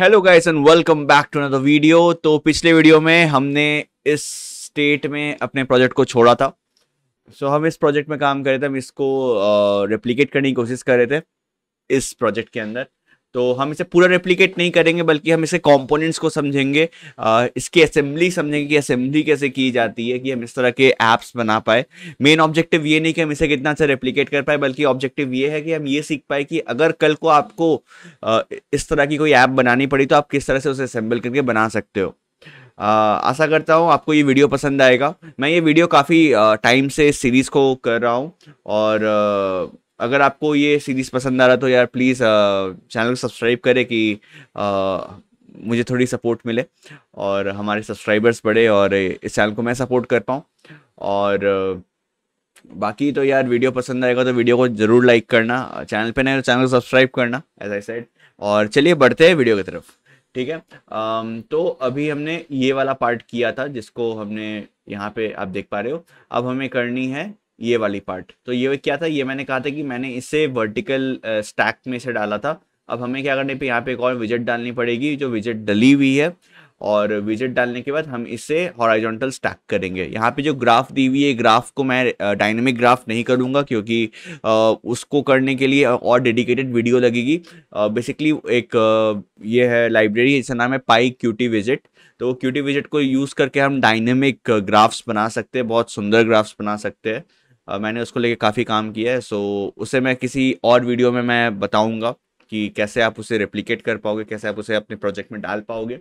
Hello guys and welcome back to another video तो पिछले video में हमने इस स्टेट में अपने प्रोजेक्ट को छोड़ा था सो so, हम इस प्रोजेक्ट में काम कर रहे थे हम इसको uh, करने की कोशिश कर रहे थे इस प्रोजेक्ट के अंदर तो हम इसे पूरा रेप्लीकेट नहीं करेंगे बल्कि हम इसे कंपोनेंट्स को समझेंगे इसकी असेंबली समझेंगे कि असेंबली कैसे की जाती है कि हम इस तरह के ऐप्स बना पाए मेन ऑब्जेक्टिव ये नहीं कि हम इसे कितना अच्छा रेप्लीकेट कर पाए बल्कि ऑब्जेक्टिव ये है कि हम ये सीख पाए कि अगर कल को आपको इस तरह की कोई ऐप बनानी पड़ी तो आप किस तरह से उसे असेंबल करके बना सकते हो आशा करता हूँ आपको ये वीडियो पसंद आएगा मैं ये वीडियो काफ़ी टाइम से इस सीरीज़ को कर रहा हूँ और आ, अगर आपको ये सीरीज़ पसंद आ रहा तो यार प्लीज़ चैनल uh, को सब्सक्राइब करें कि uh, मुझे थोड़ी सपोर्ट मिले और हमारे सब्सक्राइबर्स बढ़े और इस चैनल को मैं सपोर्ट कर पाऊँ और uh, बाकी तो यार वीडियो पसंद आएगा तो वीडियो को ज़रूर लाइक करना चैनल पे नहीं तो चैनल को सब्सक्राइब करना एज आई सेड और चलिए बढ़ते हैं वीडियो की तरफ ठीक है um, तो अभी हमने ये वाला पार्ट किया था जिसको हमने यहाँ पे आप देख पा रहे हो अब हमें करनी है ये वाली पार्ट तो ये क्या था ये मैंने कहा था कि मैंने इसे वर्टिकल स्टैक में से डाला था अब हमें क्या करने पे यहाँ पे एक और विजिट डालनी पड़ेगी जो विजिट डली हुई है और विजिट डालने के बाद हम इसे हॉराइजोंटल स्टैक करेंगे यहाँ पे जो ग्राफ दी हुई है ग्राफ को मैं डायनेमिक ग्राफ नहीं करूँगा क्योंकि उसको करने के लिए और डेडिकेटेड वीडियो लगेगी बेसिकली एक ये है लाइब्रेरी इसका नाम है पाई क्यूटी विजिट तो क्यूटी विजिट को यूज़ करके हम डायनेमिक ग्राफ्स बना सकते हैं बहुत सुंदर ग्राफ्स बना सकते हैं मैंने उसको लेके काफ़ी काम किया है सो उसे मैं किसी और वीडियो में मैं बताऊँगा कि कैसे आप उसे रेप्लीकेट कर पाओगे कैसे आप उसे अपने प्रोजेक्ट में डाल पाओगे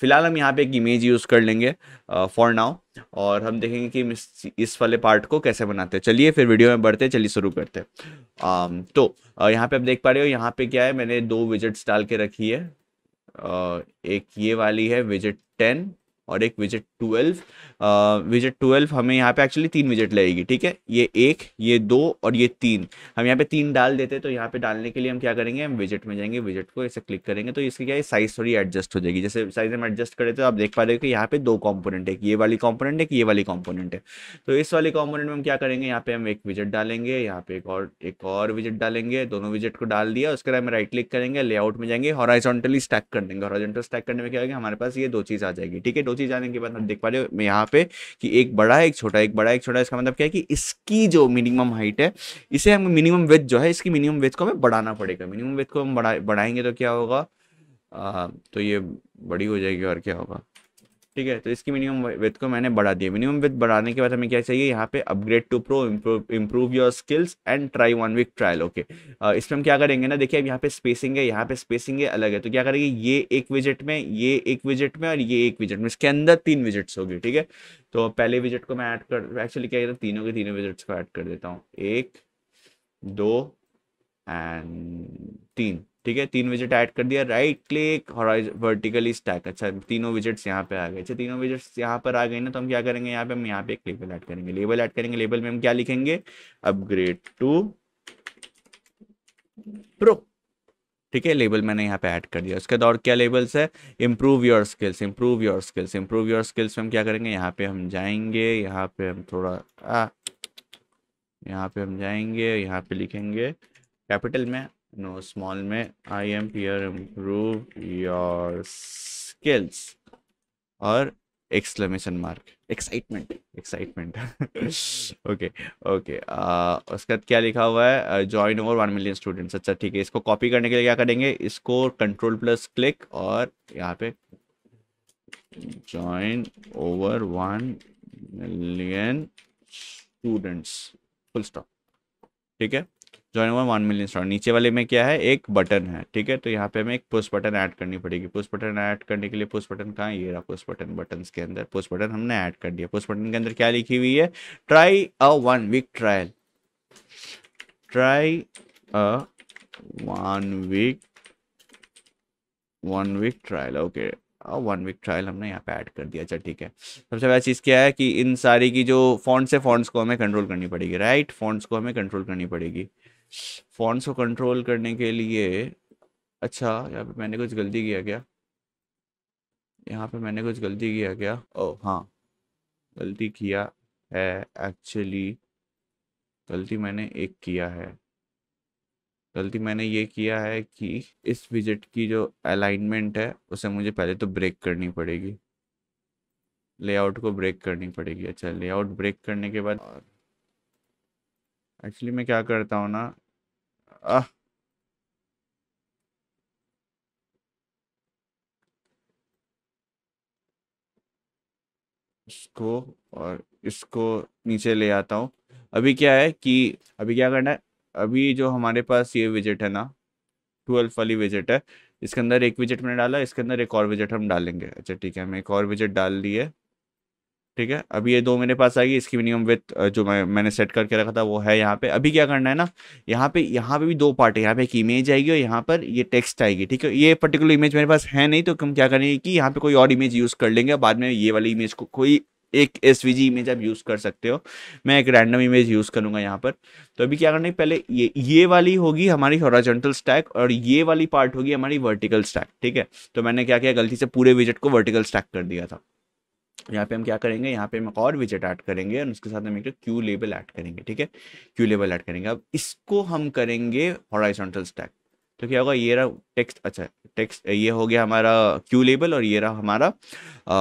फिलहाल हम यहाँ पे एक इमेज यूज़ कर लेंगे फॉर नाउ और हम देखेंगे कि इस वाले पार्ट को कैसे बनाते हैं चलिए फिर वीडियो में बढ़ते चलिए शुरू करते हैं तो यहाँ पे आप देख पा रहे हो यहाँ पे क्या है मैंने दो विजिट्स डाल के रखी है एक ये वाली है विजिट टेन और एक विजिट ट्वेल्व विजिट ट्वेल्व हमें यहाँ पे एक्चुअली तीन विजिट लगेगी ठीक है ये एक ये दो और ये तीन हम यहाँ पे तीन डाल देते तो यहाँ पे डालने के लिए हम क्या करेंगे हम विजिट में जाएंगे विजिट को ऐसे क्लिक करेंगे तो इसकी क्या है साइज थोड़ी एडजस्ट हो जाएगी जैसे साइज हम एडजस्ट करें तो आप देख पा रहे हो कि यहाँ पे दो कॉम्पोनेंट है ये वाली कॉम्पोनेंट है ये वाली कॉम्पोनेंट है तो इस वाली कॉम्पोनेंट में हम क्या करेंगे यहाँ पे हम एक विजिट डालेंगे यहाँ पे एक और एक और विजिट डालेंगे दोनों विजिट को डाल दिया उसके बाद हम राइट क्लिक करेंगे लेआउट में जाएंगे हॉराइजोंटली स्टैक कर देंगे हॉराइजोंटल स्टैक करने में क्या होगा हमारे पास ये दो चीज़ आ जाएगी ठीक है दो चीज आने के बाद आप देख पा रहे हो यहाँ पे कि एक बड़ा एक छोटा एक बड़ा एक छोटा इसका मतलब क्या है कि इसकी जो मिनिमम हाइट है इसे हम मिनिमम वेथ जो है इसकी मिनिमम वेथ को हमें बढ़ाना पड़ेगा मिनिमम वेथ को हम बढ़ाएंगे तो क्या होगा आ, तो ये बड़ी हो जाएगी और क्या होगा ठीक है तो इसकी मिनिमम विथ को मैंने बढ़ा दिया मिनिमम विथ बढ़ाने के बाद हमें क्या चाहिए यहाँ पे upgrade to pro improve your skills and try one week trial okay इसमें हम क्या करेंगे ना देखिए अब यहाँ पे स्पेसिंग है यहाँ पे स्पेसिंग है अलग है तो क्या करेंगे ये एक विजिट में ये एक विजिट में और ये एक विजिट में इसके अंदर तीन विजिट्स होगी ठीक है तो पहले विजिट को मैं ऐड कर एक्चुअली क्या कहता तीनों के तीनों विजिट्स को ऐड कर देता हूँ एक दो एंड तीन ठीक है तीन विजिट ऐड कर दिया राइट क्लिक वर्टिकली स्टैक अच्छा तीनों विजिट्स यहाँ पे आ गए अच्छा तीनों विजिट्स यहाँ पर आ गए ना तो हम क्या करेंगे यहाँ पे हम यहाँ पे एक लेबल ऐड करेंगे लेबल ऐड करेंगे लेबल में हम क्या लिखेंगे अपग्रेड टू प्रो ठीक है लेबल मैंने यहाँ पे ऐड कर दिया उसके दौर क्या लेबल्स है improve your skills improve your skills improve your skills में हम क्या करेंगे यहाँ पे हम जाएंगे यहाँ पे हम थोड़ा आ, यहाँ पे हम जाएंगे यहाँ पे लिखेंगे कैपिटल में नो स्मॉल में I am here improve your skills और exclamation mark excitement excitement okay okay उसके बाद क्या लिखा हुआ है join over one million students अच्छा ठीक है इसको कॉपी करने के लिए क्या करेंगे इसको कंट्रोल प्लस क्लिक और यहाँ पे join over one million students full stop ठीक है ज्वाइन हुआ वन मिलियन स्टॉक नीचे वाले में क्या है एक बटन है ठीक है तो यहाँ पे हमें एक पुश बटन ऐड करनी पड़ेगी पुश बटन ऐड करने के लिए पुश बटन कहाँ ये रहा पुश बटन बटन के अंदर पुश बटन हमने ऐड कर दिया पुश बटन के अंदर क्या लिखी हुई है try a one week trial try a one week one week trial okay one week trial हमने यहाँ पे ऐड कर दिया अच्छा ठीक है सबसे पहला चीज़ क्या है कि इन सारी की जो फॉन्ट्स है फॉन्ट्स को हमें कंट्रोल करनी पड़ेगी राइट फॉन्ट्स को हमें कंट्रोल करनी पड़ेगी फॉन्ट्स को कंट्रोल करने के लिए अच्छा यहाँ पे मैंने कुछ गलती किया क्या यहाँ पे मैंने कुछ गलती किया क्या ओ हाँ गलती किया है एक्चुअली गलती मैंने एक किया है गलती मैंने ये किया है कि इस विजिट की जो अलाइनमेंट है उसे मुझे पहले तो ब्रेक करनी पड़ेगी लेआउट को ब्रेक करनी पड़ेगी अच्छा लेआउट ब्रेक करने के बाद एक्चुअली मैं क्या करता हूँ ना Uh. इसको और इसको नीचे ले आता हूँ अभी क्या है कि अभी क्या करना है अभी जो हमारे पास ये विजेट है ना ट्वेल्थ वाली विजेट है इसके अंदर एक विजेट मैंने डाला इसके अंदर एक और विजेट हम डालेंगे अच्छा ठीक है हमें एक और विजेट डाल दी है ठीक है अभी ये दो मेरे पास आएगी इसकी मिनिमम विथ जो मैं मैंने सेट करके रखा था वो है यहाँ पे अभी क्या करना है ना यहाँ पे यहाँ पे भी दो पार्ट है यहाँ पे एक इमेज आएगी और यहाँ पर ये टेक्स्ट आएगी ठीक है ये पर्टिकुलर इमेज मेरे पास है नहीं तो हम क्या करेंगे कि यहाँ पे कोई और इमेज यूज़ कर लेंगे बाद में ये वाली इमेज को कोई एक एस इमेज आप यूज़ कर सकते हो मैं एक रैंडम इमेज यूज़ करूंगा यहाँ पर तो अभी क्या करना है पहले ये ये वाली होगी हमारी हॉराजेंटल स्टैक और ये वाली पार्ट होगी हमारी वर्टिकल स्टैक ठीक है तो मैंने क्या किया गलती से पूरे विजिट को वर्टिकल स्टैक कर दिया था यहाँ पे हम क्या करेंगे यहाँ पे हम एक और विजेट ऐड करेंगे और उसके साथ हम एक क्यू लेबल ऐड करेंगे ठीक है क्यू लेबल ऐड करेंगे अब इसको हम करेंगे हॉराइजोंटल स्टैक तो क्या होगा ये रहा टेक्स्ट अच्छा टेक्स्ट ये हो गया हमारा क्यू लेबल और ये रहा हमारा आ,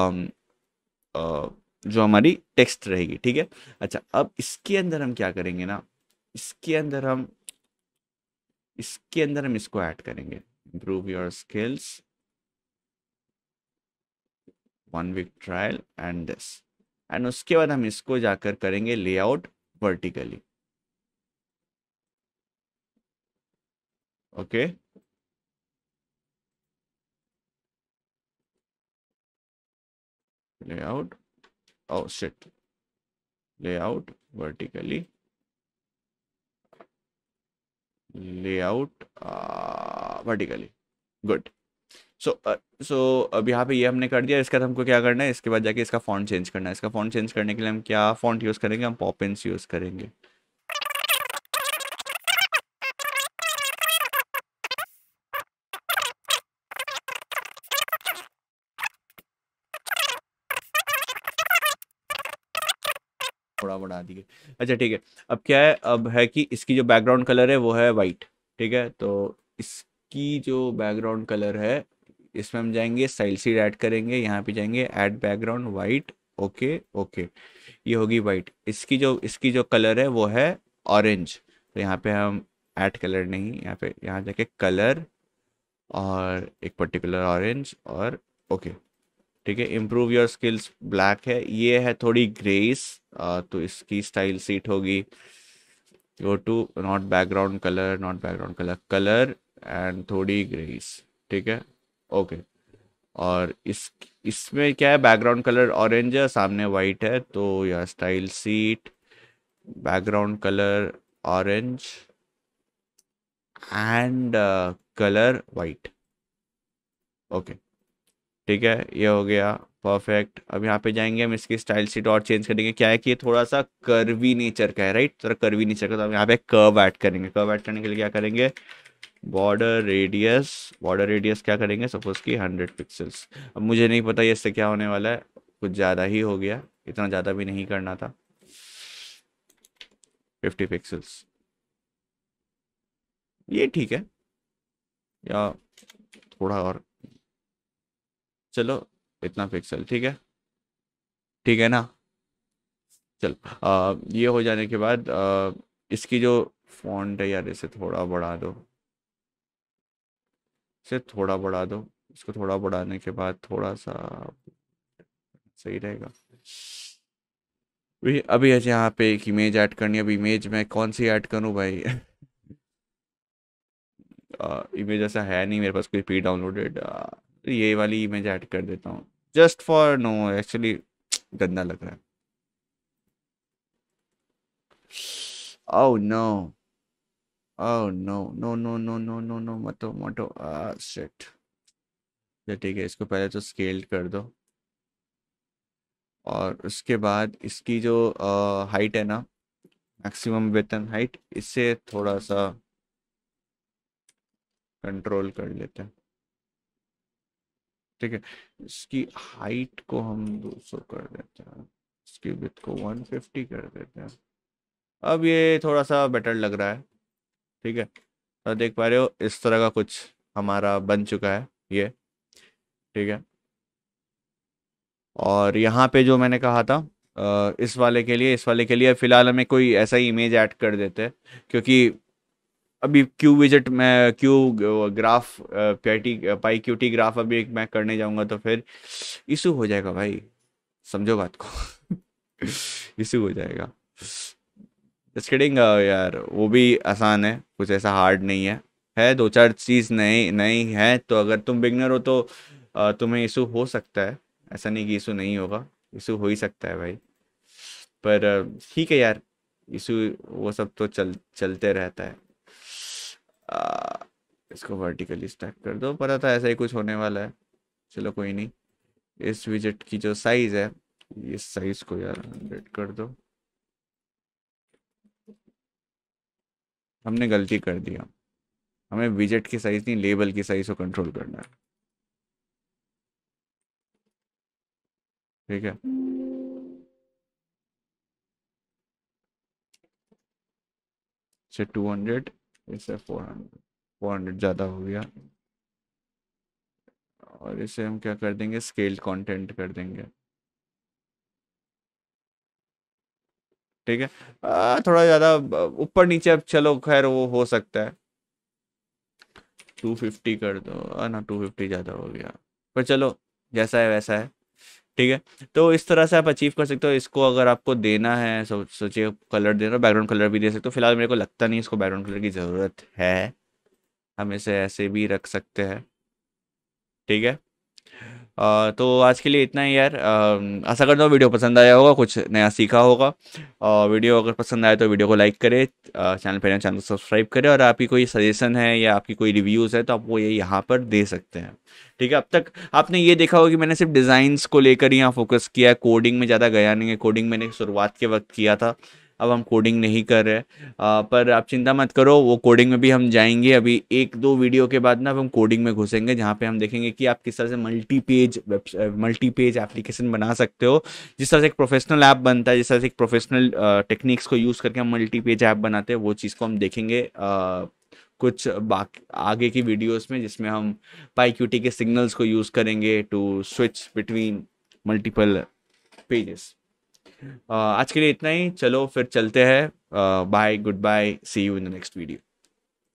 आ, जो हमारी टेक्स्ट रहेगी ठीक है अच्छा अब इसके अंदर हम क्या करेंगे ना इसके अंदर हम इसके अंदर हम इसको ऐड करेंगे improve your skills one week trial and this and उसके बाद हम इसको जाकर करेंगे layout vertically okay layout out set layout vertically layout vertically good so so uh, अब यहाँ पे ये हमने कर दिया इसके बाद हमको क्या करना है इसके बाद जाके इसका फॉन्ट चेंज करना है इसका फॉन्ट चेंज करने के लिए हम क्या फॉन्ट यूज़ करेंगे हम पॉपिंस यूज़ करेंगे थोड़ा बढ़ा दिए अच्छा ठीक है अब क्या है अब है कि इसकी जो बैकग्राउंड कलर है वो है वाइट ठीक है तो इसकी जो बैकग्राउंड कलर है इसमें हम जाएंगे साइल सीड ऐड करेंगे यहाँ पे जाएंगे add background white okay okay ये होगी वाइट इसकी जो इसकी जो कलर है वो है ऑरेंज तो यहाँ पे हम ऐड कलर नहीं यहाँ पे यहाँ जाके कलर और एक पर्टिकुलर ऑरेंज और ओके ठीक है इम्प्रूव योर स्किल्स ब्लैक है ये है थोड़ी ग्रेस तो इसकी स्टाइल सीट होगी go to not background colour not background colour colour and थोड़ी ग्रेस ठीक है ओके और इस इसमें क्या है बैकग्राउंड कलर ऑरेंज है सामने वाइट है तो यह style sheet background colour orange and colour white okay ठीक है ये हो गया परफेक्ट अब यहाँ पे जाएंगे हम इसकी स्टाइल सीट और चेंज करेंगे क्या है कि ये थोड़ा सा कर्वी नेचर का है राइट थोड़ा कर्वी नेचर का तो हम यहाँ पे कर्व ऐड करेंगे कर्व ऐड करने के लिए क्या करेंगे बॉर्डर रेडियस बॉर्डर रेडियस क्या करेंगे सपोज की हंड्रेड पिक्सल्स अब मुझे नहीं पता ये इससे क्या होने वाला है कुछ ज़्यादा ही हो गया इतना ज़्यादा भी नहीं करना था फिफ्टी पिक्सल्स ये ठीक है या थोड़ा और चलो इतना पिक्सल ठीक है ठीक है ना चल आ, ये हो जाने के बाद आ, इसकी जो फॉन्ट है यार इसे थोड़ा बढ़ा दो इसे थोड़ा बढ़ा दो इसको थोड़ा बढ़ाने के बाद थोड़ा सा सही रहेगा अभी ऐसे यहाँ पे एक इमेज ऐड करनी है अब इमेज में कौन सी ऐड करूँ भाई इमेज ऐसा है नहीं मेरे पास कोई पी डाउनलोडेड ये वाली इमेज ऐड कर देता हूँ जस्ट फॉर नो एक्चुअली गंदा लग रहा है oh oh no no. Oh no, no, no, no, no, no, no, मतो मतो आ ah, शिट तो ठीक है इसको पहले तो स्केल कर दो और उसके बाद इसकी जो आ, ah, हाइट है ना मैक्सिमम वेतन हाइट इससे थोड़ा सा कंट्रोल कर लेते हैं ठीक है इसकी हाइट को हम 200 कर देते हैं इसकी विथ को 150 कर देते हैं अब ये थोड़ा सा बेटर लग रहा है ठीक है तो देख पा रहे हो इस तरह का कुछ हमारा बन चुका है ये ठीक है और यहाँ पे जो मैंने कहा था इस वाले के लिए इस वाले के लिए फ़िलहाल हमें कोई ऐसा ही इमेज ऐड कर देते हैं क्योंकि अभी क्यू विजिट में Q graph PT Py Q graph अभी मैं करने जाऊंगा तो फिर इशू हो जाएगा भाई समझो बात को इशू हो जाएगा स्केटिंग uh, यार वो भी आसान है कुछ ऐसा हार्ड नहीं है है दो चार चीज़ नई नई है तो अगर तुम बिगनर हो तो uh, तुम्हें इशू हो सकता है ऐसा नहीं कि इशू नहीं होगा इशू हो ही सकता है भाई पर uh, ठीक है यार इशू वो सब तो चल चलते रहता है आ, इसको वर्टिकली स्टैक कर दो पता था ऐसा ही कुछ होने वाला है चलो कोई नहीं इस विजेट की जो साइज़ है इस साइज़ को यार कर दो हमने गलती कर दिया हमें विजेट की साइज़ नहीं लेबल की साइज़ को कंट्रोल करना है ठीक है से टू हंड्रेड इसे फोर हंड्रेड फोर हंड्रेड ज़्यादा हो गया और इसे हम क्या कर देंगे स्केल कंटेंट कर देंगे ठीक है आ, थोड़ा ज़्यादा ऊपर नीचे अब चलो खैर वो हो सकता है टू फिफ्टी कर दो ना टू फिफ्टी ज़्यादा हो गया पर चलो जैसा है वैसा है ठीक है तो इस तरह से आप अचीव कर सकते हो इसको अगर आपको देना है सो, सोचिए कलर देना बैकग्राउंड कलर भी दे सकते हो फिलहाल मेरे को लगता नहीं इसको बैकग्राउंड कलर की ज़रूरत है हम इसे ऐसे भी रख सकते हैं ठीक है तो आज के लिए इतना ही यार ऐसा करता हूँ वीडियो पसंद आया होगा कुछ नया सीखा होगा और वीडियो अगर पसंद आए तो वीडियो को लाइक करें चैनल पर चैनल को सब्सक्राइब करें और आपकी कोई सजेशन है या आपकी कोई रिव्यूज़ है तो आप वो ये यहाँ पर दे सकते हैं ठीक है अब तक आपने ये देखा होगा कि मैंने सिर्फ डिज़ाइंस को लेकर यहाँ फोकस किया है कोडिंग में ज़्यादा गया नहीं है कोडिंग मैंने शुरुआत के वक्त किया था अब हम कोडिंग नहीं कर रहे आ, पर आप चिंता मत करो वो कोडिंग में भी हम जाएंगे अभी एक दो वीडियो के बाद ना अब हम कोडिंग में घुसेंगे जहाँ पे हम देखेंगे कि आप किस तरह से multi page multi page application बना सकते हो जिस तरह से एक प्रोफेशनल ऐप बनता है जिस तरह से एक प्रोफेशनल टेक्निक्स को यूज़ करके हम मल्टी पेज ऐप बनाते हैं वो चीज़ को हम देखेंगे आ, कुछ बाकी आगे की वीडियोस में जिसमें हम पाई क्यूटी के सिग्नल्स को यूज़ करेंगे to switch between multiple pages Uh, आज के लिए इतना ही चलो फिर चलते हैं bye goodbye see you in the next video